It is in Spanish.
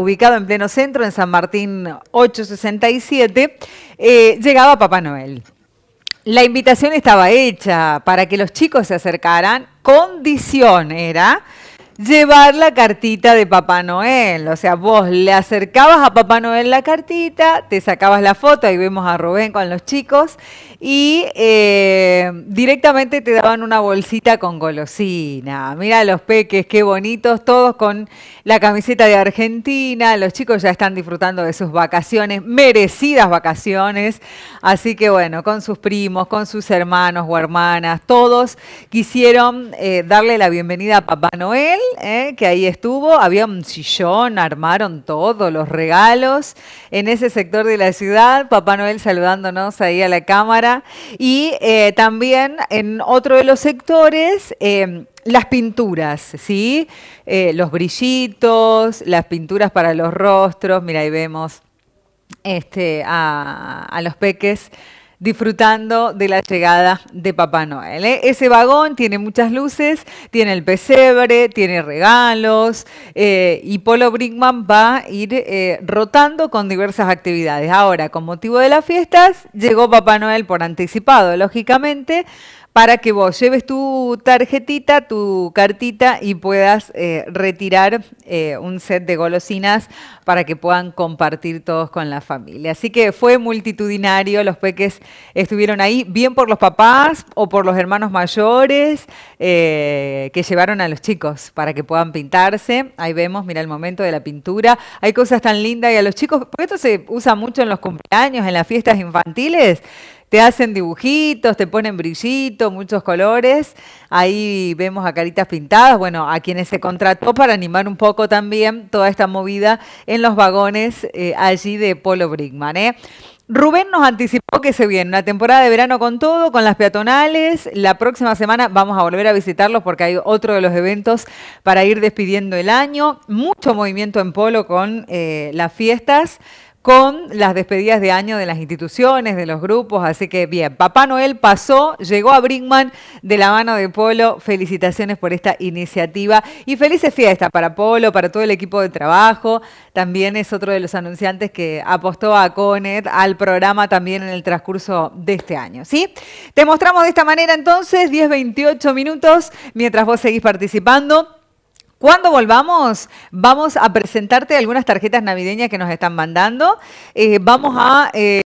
ubicado en pleno centro, en San Martín 867, eh, llegaba Papá Noel. La invitación estaba hecha para que los chicos se acercaran, condición era llevar la cartita de Papá Noel. O sea, vos le acercabas a Papá Noel la cartita, te sacabas la foto, ahí vemos a Rubén con los chicos, y eh, directamente te daban una bolsita con golosina. Mira los peques, qué bonitos, todos con la camiseta de Argentina. Los chicos ya están disfrutando de sus vacaciones, merecidas vacaciones. Así que bueno, con sus primos, con sus hermanos o hermanas, todos quisieron eh, darle la bienvenida a Papá Noel ¿eh? que ahí estuvo. Había un sillón, armaron todos, los regalos. En ese sector de la ciudad, Papá Noel saludándonos ahí a la cámara. Y eh, también en otro de los sectores, em, las pinturas, ¿sí? Eh, los brillitos, las pinturas para los rostros. Mira, ahí vemos este, a los peques disfrutando de la llegada de Papá Noel. ¿eh? Ese vagón tiene muchas luces, tiene el pesebre, tiene regalos eh, y Polo Brinkman va a ir eh, rotando con diversas actividades. Ahora, con motivo de las fiestas, llegó Papá Noel por anticipado, lógicamente para que vos lleves tu tarjetita, tu cartita y puedas eh, retirar eh, un set de golosinas para que puedan compartir todos con la familia. Así que fue multitudinario, los peques estuvieron ahí, bien por los papás o por los hermanos mayores eh, que llevaron a los chicos para que puedan pintarse. Ahí vemos, mira el momento de la pintura. Hay cosas tan lindas y a los chicos, porque esto se usa mucho en los cumpleaños, en las fiestas infantiles te hacen dibujitos, te ponen brillito, muchos colores. Ahí vemos a caritas pintadas, bueno, a quienes se contrató para animar un poco también toda esta movida en los vagones eh, allí de Polo Brickman. ¿eh? Rubén nos anticipó que se viene una temporada de verano con todo, con las peatonales. La próxima semana vamos a volver a visitarlos porque hay otro de los eventos para ir despidiendo el año. Mucho movimiento en polo con eh, las fiestas con las despedidas de año de las instituciones, de los grupos. Así que bien, Papá Noel pasó, llegó a Brinkman de la mano de Polo. Felicitaciones por esta iniciativa y felices fiestas para Polo, para todo el equipo de trabajo. También es otro de los anunciantes que apostó a CONET, al programa también en el transcurso de este año. ¿sí? Te mostramos de esta manera entonces, 10-28 minutos, mientras vos seguís participando. Cuando volvamos, vamos a presentarte algunas tarjetas navideñas que nos están mandando. Eh, vamos a... Eh,